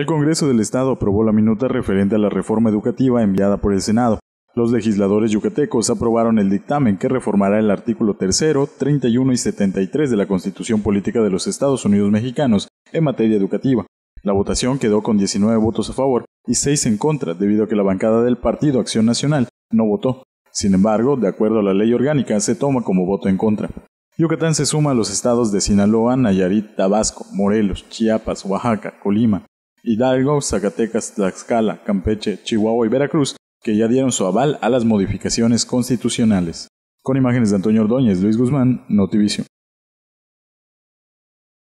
El Congreso del Estado aprobó la minuta referente a la reforma educativa enviada por el Senado. Los legisladores yucatecos aprobaron el dictamen que reformará el artículo 3, 31 y 73 de la Constitución Política de los Estados Unidos Mexicanos en materia educativa. La votación quedó con 19 votos a favor y 6 en contra, debido a que la bancada del Partido Acción Nacional no votó. Sin embargo, de acuerdo a la ley orgánica, se toma como voto en contra. Yucatán se suma a los estados de Sinaloa, Nayarit, Tabasco, Morelos, Chiapas, Oaxaca, Colima, Hidalgo, Zacatecas, Tlaxcala, Campeche, Chihuahua y Veracruz, que ya dieron su aval a las modificaciones constitucionales. Con imágenes de Antonio Ordóñez, Luis Guzmán, Notivision.